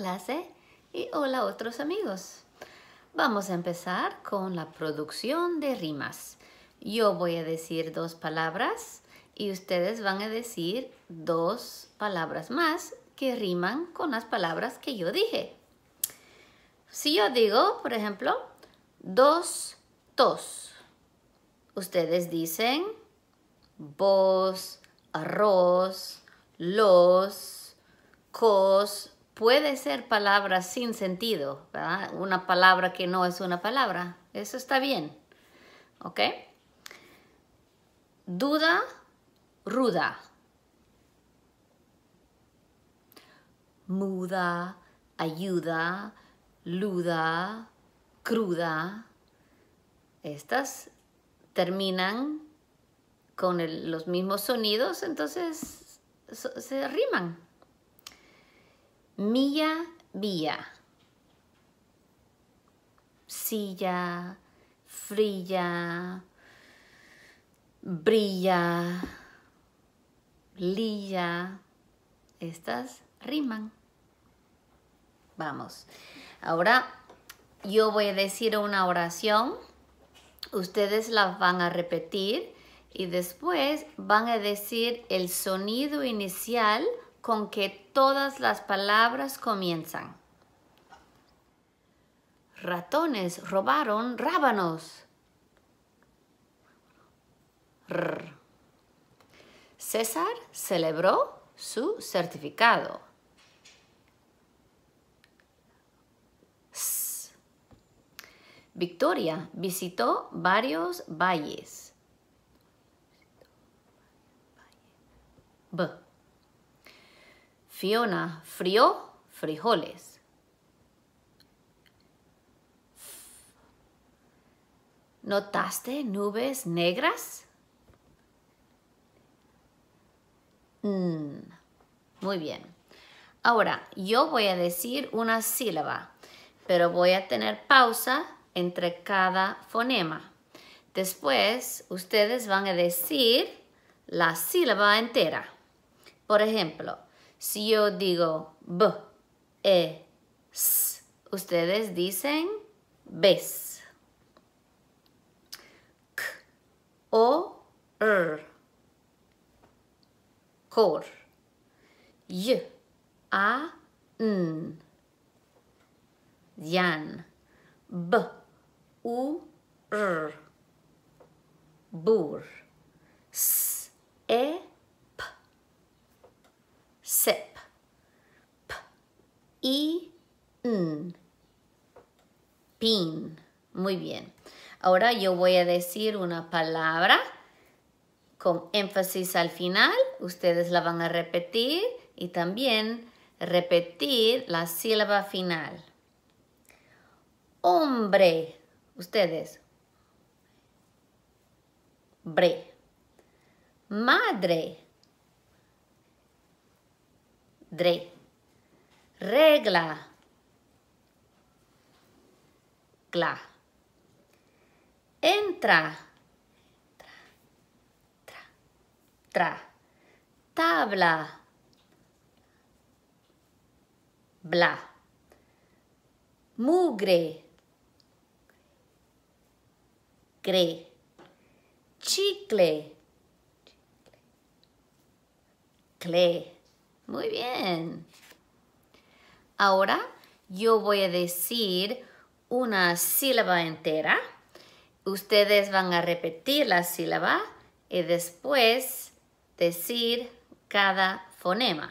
clase y hola otros amigos. Vamos a empezar con la producción de rimas. Yo voy a decir dos palabras y ustedes van a decir dos palabras más que riman con las palabras que yo dije. Si yo digo, por ejemplo, dos tos, ustedes dicen vos, arroz, los, cos, puede ser palabras sin sentido, ¿verdad? Una palabra que no es una palabra. Eso está bien. ¿Ok? Duda, ruda. Muda, ayuda, luda, cruda. Estas terminan con los mismos sonidos, entonces se arriman. Milla, vía. Silla, fría, brilla, lilla. Estas riman. Vamos. Ahora yo voy a decir una oración. Ustedes la van a repetir y después van a decir el sonido inicial con que todas las palabras comienzan. Ratones robaron rábanos. R. César celebró su certificado. S. Victoria visitó varios valles. B. Fiona frío, frijoles. ¿Notaste nubes negras? Mm, muy bien. Ahora, yo voy a decir una sílaba, pero voy a tener pausa entre cada fonema. Después, ustedes van a decir la sílaba entera. Por ejemplo, si yo digo b, e, s, ustedes dicen bes. K, o, r. Cor. Y, a, n. Yan. B, u, r. Bur. S, e, y mm. Pin. Muy bien. Ahora yo voy a decir una palabra con énfasis al final. Ustedes la van a repetir y también repetir la sílaba final. Hombre. Ustedes. Bre. Madre. Dre regla, cla. Entra, tra, Tabla, bla. Mugre, cre, Chicle, cle. Muy bien. Ahora yo voy a decir una sílaba entera. Ustedes van a repetir la sílaba y después decir cada fonema.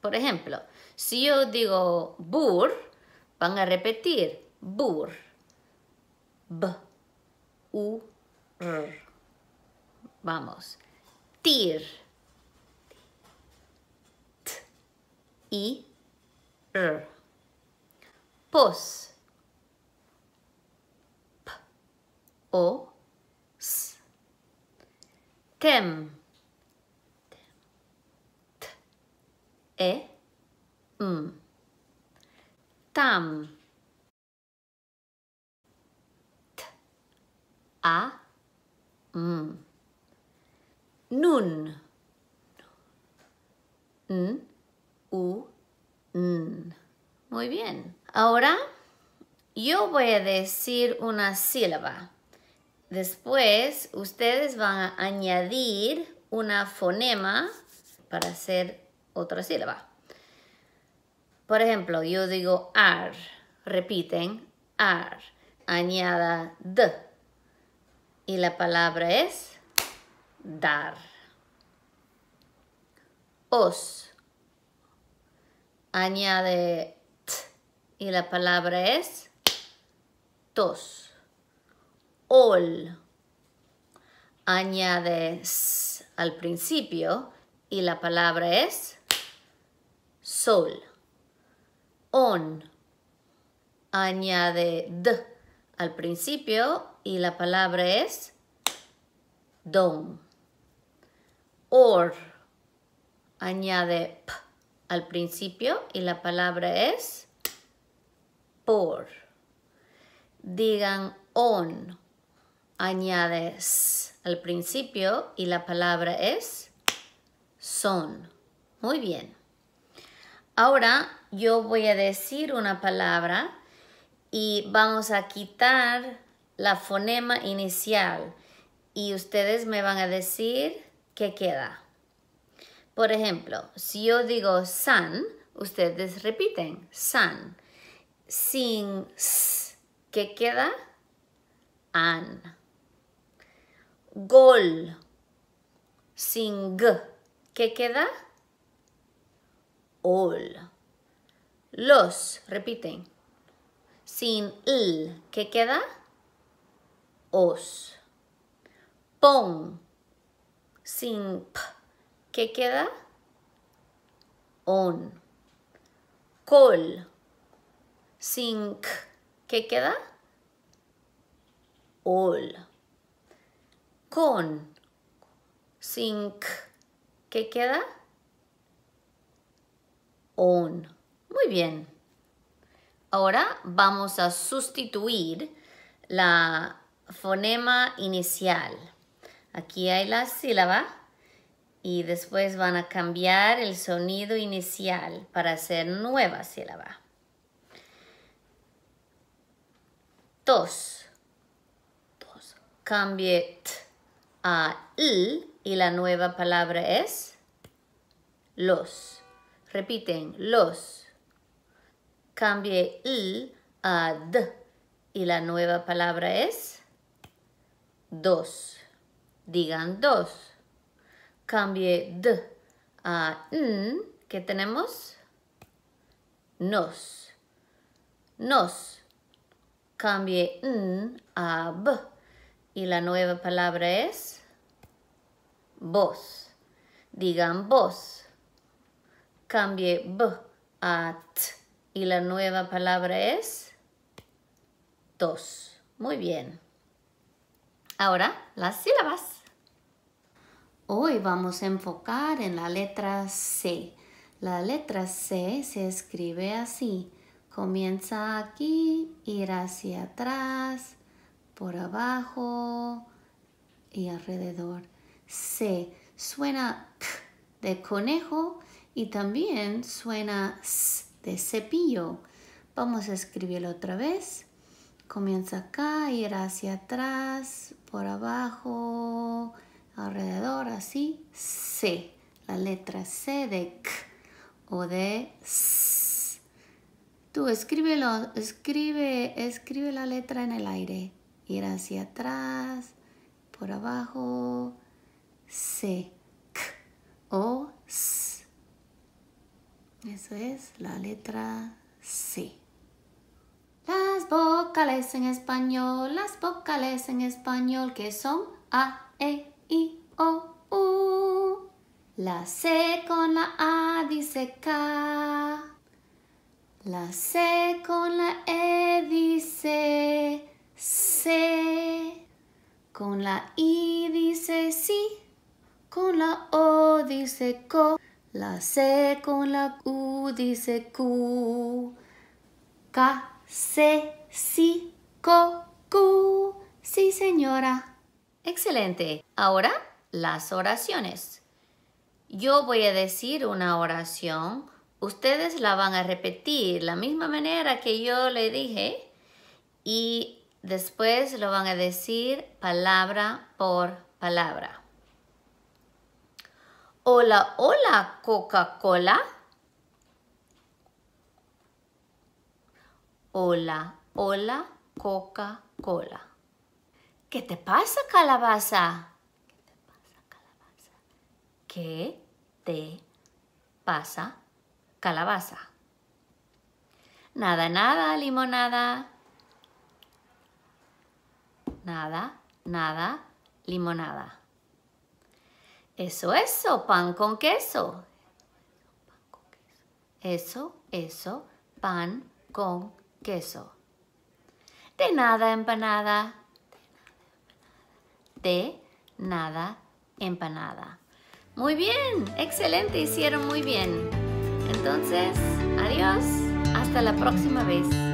Por ejemplo, si yo digo bur, van a repetir bur. B, u, r. Vamos. Tir. T, i, er. Puss. P. O. S. Tem. T. E. M. Tam. T. A. M. Nun. N. U. Mm, muy bien. Ahora yo voy a decir una sílaba. Después ustedes van a añadir una fonema para hacer otra sílaba. Por ejemplo, yo digo ar, repiten ar, añada d y la palabra es dar. Os añade t y la palabra es tos. Ol añade s al principio y la palabra es sol. On añade d al principio y la palabra es DOM. Or añade p al principio y la palabra es por. Digan on, añades al principio y la palabra es son. Muy bien. Ahora yo voy a decir una palabra y vamos a quitar la fonema inicial y ustedes me van a decir qué queda. Por ejemplo, si yo digo san, ustedes repiten san. Sin s, ¿qué queda? An. Gol. Sin g, ¿qué queda? Ol. Los, repiten. Sin l, ¿qué queda? Os. Pon. Sin p, ¿Qué queda? On. COL. Sink. ¿Qué queda? All. Con. Sink. ¿Qué queda? On. Muy bien. Ahora vamos a sustituir la fonema inicial. Aquí hay la sílaba y después van a cambiar el sonido inicial para hacer nueva sílaba. TOS. Tos. Cambie t a l y la nueva palabra es los. Repiten, los. Cambie l a d y la nueva palabra es dos. Digan dos. Cambie D a n, ¿qué tenemos? Nos. Nos. cambie n a b. Y la nueva palabra es vos. Digan vos. Cambie b a t. Y la nueva palabra es tos. Muy bien. Ahora, las sílabas. Hoy vamos a enfocar en la letra C. La letra C se escribe así. Comienza aquí, ir hacia atrás, por abajo y alrededor. C suena de conejo y también suena s de cepillo. Vamos a escribirlo otra vez. Comienza acá, ir hacia atrás, por abajo alrededor, así, C, la letra C de K o de S. Tú escríbelo, escribe, escribe la letra en el aire, ir hacia atrás, por abajo, C, K o S. Eso es la letra C. Las vocales en español, las vocales en español que son A, E, I, O, U. La C con la A dice K. La C con la E dice C. Con la I dice sí. Con la O dice co. La C con la U dice Q. K, C, sí, co, Q. Sí, señora. Excelente. Ahora las oraciones. Yo voy a decir una oración. Ustedes la van a repetir la misma manera que yo le dije y después lo van a decir palabra por palabra. Hola, hola, Coca-Cola. Hola, hola, Coca-Cola. ¿Qué te pasa, calabaza? ¿Qué te pasa, calabaza? ¿Qué te pasa, calabaza? Nada, nada, limonada. Nada, nada, limonada. Eso, eso, pan con queso. Eso, eso, pan con queso. De nada, empanada de nada empanada. Muy bien, excelente, hicieron muy bien. Entonces, adiós, hasta la próxima vez.